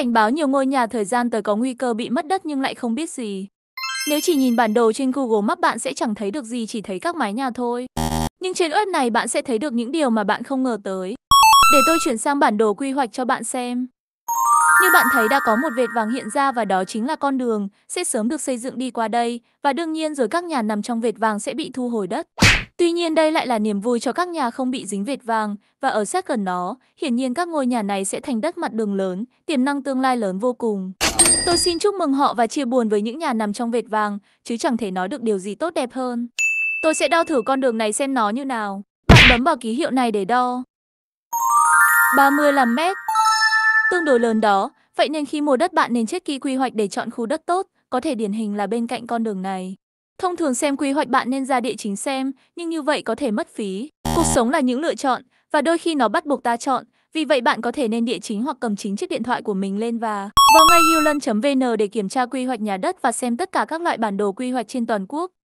Cảnh báo nhiều ngôi nhà thời gian tới có nguy cơ bị mất đất nhưng lại không biết gì. Nếu chỉ nhìn bản đồ trên Google Maps bạn sẽ chẳng thấy được gì chỉ thấy các mái nhà thôi. Nhưng trên web này bạn sẽ thấy được những điều mà bạn không ngờ tới. Để tôi chuyển sang bản đồ quy hoạch cho bạn xem. Như bạn thấy đã có một vệt vàng hiện ra và đó chính là con đường sẽ sớm được xây dựng đi qua đây và đương nhiên rồi các nhà nằm trong vệt vàng sẽ bị thu hồi đất. Tuy nhiên đây lại là niềm vui cho các nhà không bị dính vệt vàng và ở sát gần nó, hiển nhiên các ngôi nhà này sẽ thành đất mặt đường lớn, tiềm năng tương lai lớn vô cùng. Tôi xin chúc mừng họ và chia buồn với những nhà nằm trong vệt vàng, chứ chẳng thể nói được điều gì tốt đẹp hơn. Tôi sẽ đo thử con đường này xem nó như nào. Bạn bấm vào ký hiệu này để đo. 35 mét tương đối lớn đó. Vậy nên khi mua đất bạn nên chết kỹ quy hoạch để chọn khu đất tốt, có thể điển hình là bên cạnh con đường này. Thông thường xem quy hoạch bạn nên ra địa chính xem, nhưng như vậy có thể mất phí. Cuộc sống là những lựa chọn, và đôi khi nó bắt buộc ta chọn, vì vậy bạn có thể nên địa chính hoặc cầm chính chiếc điện thoại của mình lên và vào ngay hewland.vn để kiểm tra quy hoạch nhà đất và xem tất cả các loại bản đồ quy hoạch trên toàn quốc.